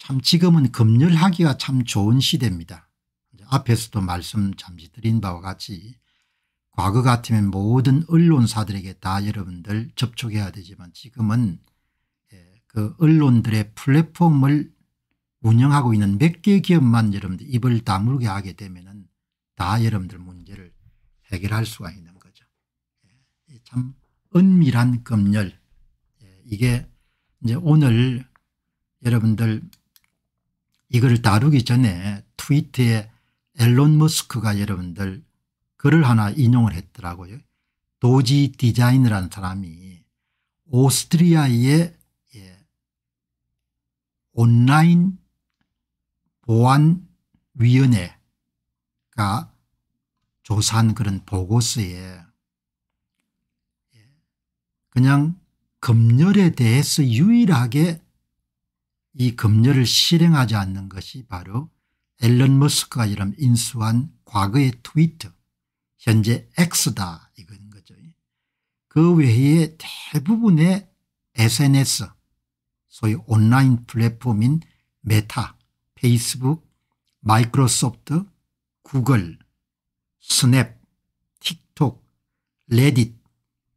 참 지금은 검열하기가 참 좋은 시대입니다. 앞에서도 말씀 잠시 드린 바와 같이 과거 같으면 모든 언론사들에게 다 여러분들 접촉해야 되지만 지금은 예, 그 언론들의 플랫폼을 운영하고 있는 몇 개 기업만 여러분들 입을 다물게 하게 되면 은다 여러분들 문제를 해결할 수가 있는 거죠. 예, 참 은밀한 검열 예, 이게 이제 오늘 여러분들 이걸 다루기 전에 트위터에 앨런 머스크가 여러분들 글을 하나 인용을 했더라고요. 도지 디자인이라는 사람이 오스트리아의 예, 온라인 보안위원회가 조사한 그런 보고서에 예, 그냥 검열에 대해서 유일하게 이 급료를 실행하지 않는 것이 바로 앨런 머스크가 이름 인수한 과거의 트위터 현재 X다 이건 거죠. 그 외에 대부분의 SNS 소위 온라인 플랫폼인 메타 페이스북 마이크로소프트 구글 스냅 틱톡 레딧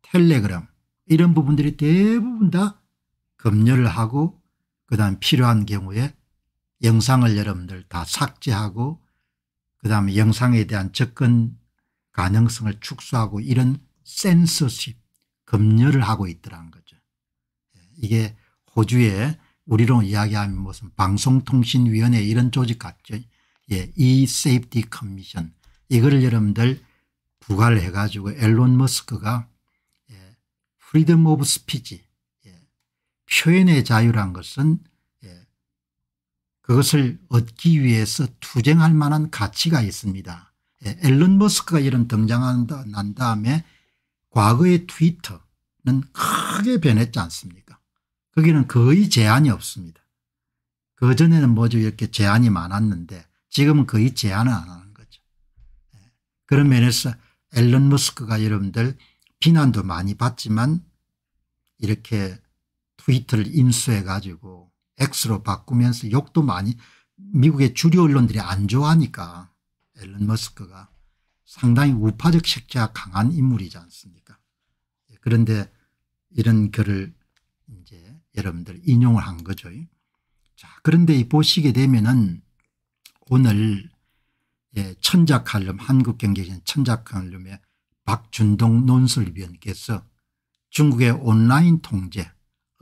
텔레그램 이런 부분들이 대부분 다 검열을 하고 그다음 필요한 경우에 영상을 여러분들 다 삭제하고 그다음에 영상에 대한 접근 가능성을 축소하고 이런 센서십 검열을 하고 있더라는 거죠. 이게 호주의 우리로 이야기하면 무슨 방송통신위원회 이런 조직 같죠. 예, E-Safety c 이거 여러분들 부과를 해가지고 앨런 머스크가 예, 프리덤 오브 스피치 표현의 자유란 것은 예, 그것을 얻기 위해서 투쟁할 만한 가치가 있습니다. 예, 앨런 머스크가 이런 등장한 난 다음에 과거의 트위터는 크게 변했지 않습니까 거기는 거의 제한이 없습니다. 그전에는 뭐죠 이렇게 제한이 많았는데 지금은 거의 제한을 안 하는 거죠. 예, 그런 면에서 앨런 머스크가 여러분들 비난도 많이 받지만 이렇게 트위터를 인수해가지고 X로 바꾸면서 욕도 많이 미국의 주류 언론들이 안 좋아하니까 앨런 머스크가 상당히 우파적 색채가 강한 인물이지 않습니까 예, 그런데 이런 글을 이제 여러분들 인용을 한 거죠. 자 그런데 보시게 되면은 오늘 예, 천자칼럼 한국경제신 천자칼럼의 박준동 논설위원께서 중국의 온라인 통제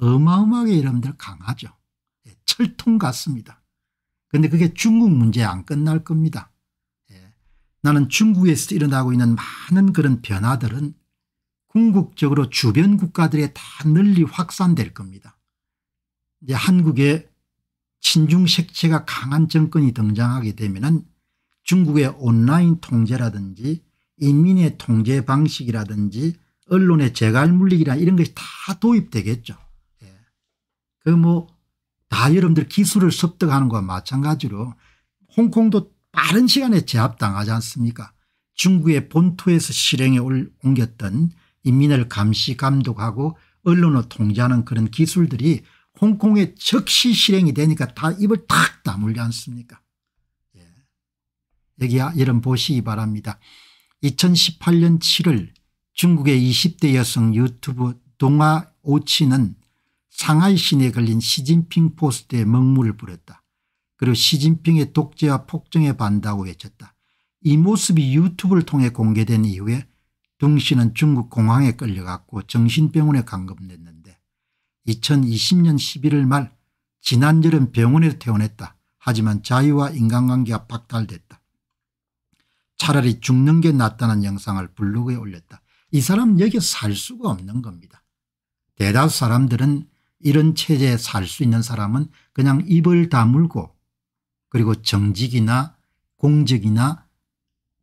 어마어마하게 여러분들 강하죠. 예, 철통 같습니다. 근데 그게 중국 문제 안 끝날 겁니다. 예, 나는 중국에서 일어나고 있는 많은 그런 변화들은 궁극적으로 주변 국가들에 다 널리 확산될 겁니다. 이제 한국에 친중 색채가 강한 정권이 등장하게 되면 중국의 온라인 통제라든지 인민의 통제 방식이라든지 언론의 재갈물리기라 이런 것이 다 도입되겠죠. 그뭐다 여러분들 기술을 습득하는 것과 마찬가지로 홍콩도 빠른 시간에 제압당하지 않습니까 중국의 본토에서 실행에 옮겼던 인민을 감시 감독하고 언론을 통제하는 그런 기술들이 홍콩에 즉시 실행이 되니까 다 입을 탁 다물지 않습니까 예. 여기 여러분 보시기 바랍니다. 2018년 7월 중국의 20대 여성 유튜브 동아 오치는 상하이 시내에 걸린 시진핑 포스트에 먹물을 뿌렸다. 그리고 시진핑의 독재와 폭정에 반다고 외쳤다. 이 모습이 유튜브를 통해 공개된 이후에 둥 씨는 중국 공항에 끌려갔고 정신병원에 감금됐는데 2020년 11월 말 지난 여름 병원에 서 퇴원했다. 하지만 자유와 인간관계가 박탈됐다. 차라리 죽는 게 낫다는 영상을 블로그에 올렸다. 이 사람 여기 살 수가 없는 겁니다. 대다수 사람들은 이런 체제에 살 수 있는 사람은 그냥 입을 다물고 그리고 정직이나 공적이나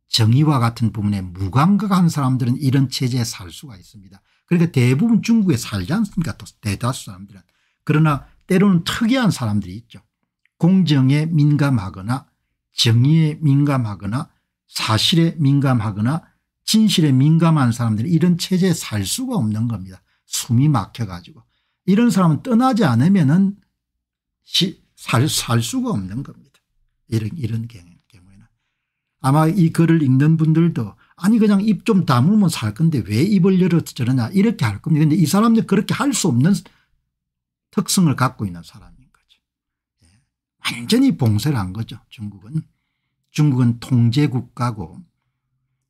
정의와 같은 부분에 무감각한 사람들은 이런 체제에 살 수가 있습니다. 그러니까 대부분 중국에 살지 않습니까 대다수 사람들은. 그러나 때로는 특이한 사람들이 있죠. 공정에 민감하거나 정의에 민감하거나 사실에 민감하거나 진실에 민감한 사람들이 이런 체제에 살 수가 없는 겁니다. 숨이 막혀가지고. 이런 사람은 떠나지 않으면은 살, 살 수가 없는 겁니다. 이런, 이런 경우에는. 아마 이 글을 읽는 분들도 아니 그냥 입 좀 다물면 살 건데 왜 입을 열어 저러냐 이렇게 할 겁니다. 근데 이 사람들 그렇게 할 수 없는 특성을 갖고 있는 사람인 거죠. 예. 완전히 봉쇄를 한 거죠. 중국은. 중국은 통제국가고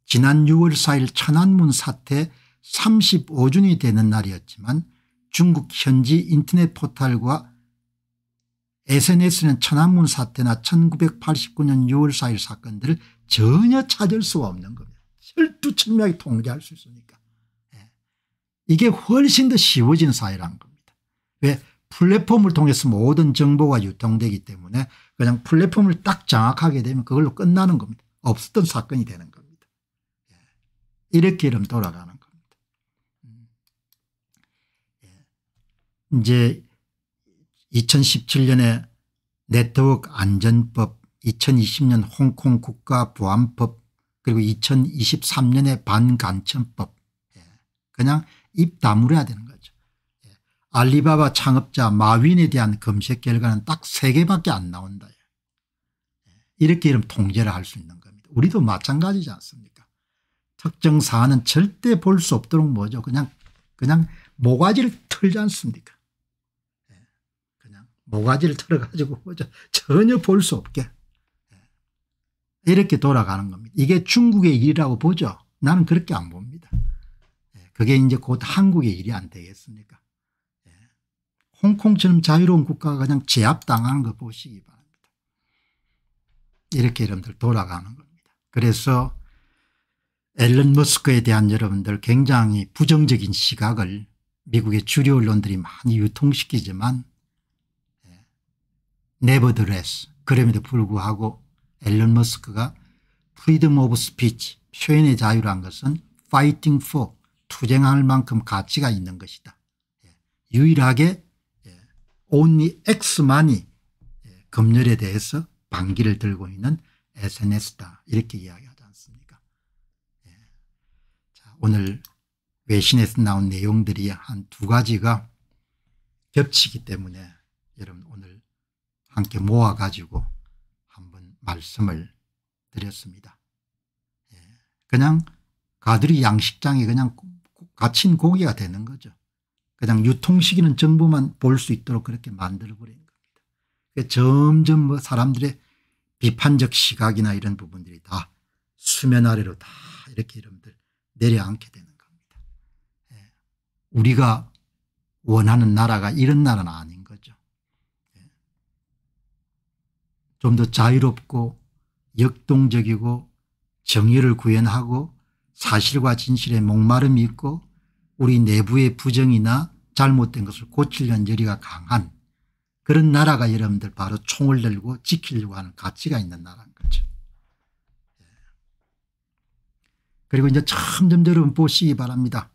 지난 6월 4일 천안문 사태 3 5주이 되는 날이었지만 중국 현지 인터넷 포탈과 SNS는 천안문 사태나 1989년 6월 4일 사건들을 전혀 찾을 수가 없는 겁니다. 혈두천명이 통제할 수 있으니까. 예. 이게 훨씬 더 쉬워진 사회란 겁니다. 왜 플랫폼을 통해서 모든 정보가 유통되기 때문에 그냥 플랫폼을 딱 장악하게 되면 그걸로 끝나는 겁니다. 없었던 사건이 되는 겁니다. 예. 이렇게 이름 돌아가는 이제 2017년에 네트워크 안전법 2020년 홍콩 국가보안법 그리고 2023년에 반간천법 예. 그냥 입 다물어야 되는 거죠. 예. 알리바바 창업자 마윈에 대한 검색 결과는 딱 3개밖에 안 나온다. 예. 이렇게 이름 통제를 할 수 있는 겁니다. 우리도 마찬가지지 않습니까 특정 사안은 절대 볼 수 없도록 뭐죠 그냥 그냥 모가지를 틀지 않습니까 모가지를 틀어가지고 전혀 볼 수 없게 예. 이렇게 돌아가는 겁니다. 이게 중국의 일이라고 보죠. 나는 그렇게 안 봅니다. 예, 그게 이제 곧 한국의 일이 안 되겠습니까? 예. 홍콩처럼 자유로운 국가가 그냥 제압당하는 거 보시기 바랍니다. 이렇게 여러분들 돌아가는 겁니다. 그래서 앨런 머스크에 대한 여러분들 굉장히 부정적인 시각을 미국의 주류 언론들이 많이 유통시키지만 네버드레스 그럼에도 불구하고 앨런 머스크가 프리덤 오브 스피치 표현의 자유란 것은 fighting for 투쟁할 만큼 가치가 있는 것이다. 예, 유일하게 온리 예, X만이 예, 검열에 대해서 반기를 들고 있는 SNS다 이렇게 이야기하지 않습니까 자, 오늘 외신에서 나온 내용들이 한 두 가지가 겹치기 때문에 여러분 함께 모아가지고 한번 말씀을 드렸습니다. 예, 그냥 가들이 양식장에 그냥 갇힌 고기가 되는 거죠. 그냥 유통시기는 정부만 볼 수 있도록 그렇게 만들어버리는 겁니다. 점점 뭐 사람들의 비판적 시각이나 이런 부분들이 다 수면 아래로 다 이렇게 여러분들 내려앉게 되는 겁니다. 예, 우리가 원하는 나라가 이런 나라는 아닌 좀더 자유롭고 역동적이고 정의를 구현하고 사실과 진실에 목마름이 있고 우리 내부의 부정이나 잘못된 것을 고치려는 열의가 강한 그런 나라가 여러분들 바로 총을 들고 지키려고 하는 가치가 있는 나라인 거죠. 예. 그리고 이제 점점 여러분 보시기 바랍니다.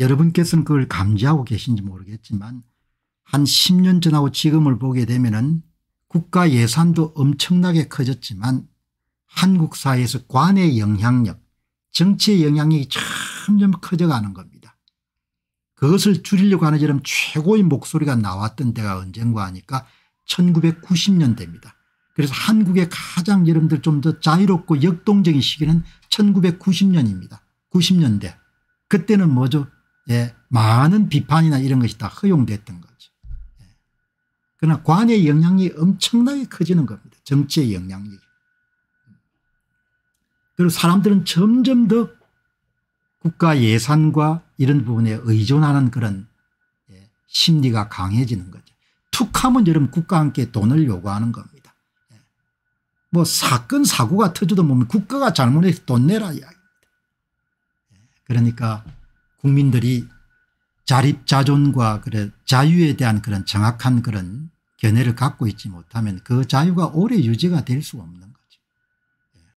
여러분께서는 그걸 감지하고 계신지 모르겠지만 한 10년 전하고 지금을 보게 되면은 국가 예산도 엄청나게 커졌지만 한국 사회에서 관의 영향력 정치의 영향력이 점점 커져가는 겁니다. 그것을 줄이려고 하는 저런 최고의 목소리가 나왔던 때가 언젠가 하니까 1990년대입니다. 그래서 한국의 가장 여러분들 좀 더 자유롭고 역동적인 시기는 1990년입니다. 90년대. 그때는 뭐죠? 예, 많은 비판이나 이런 것이 다 허용됐던 거죠. 그러나 관의 영향이 엄청나게 커지는 겁니다. 정치의 영향이. 그리고 사람들은 점점 더 국가 예산과 이런 부분에 의존하는 그런 예, 심리가 강해지는 거죠. 툭하면 여러분 국가 함께 돈을 요구하는 겁니다. 예. 뭐 사건 사고가 터져도 보면 뭐 국가가 잘못해서 돈 내라 이야기입니다. 예. 그러니까 국민들이 자립 자존과 그래 자유에 대한 그런 정확한 그런 견해를 갖고 있지 못하면 그 자유가 오래 유지가 될 수 없는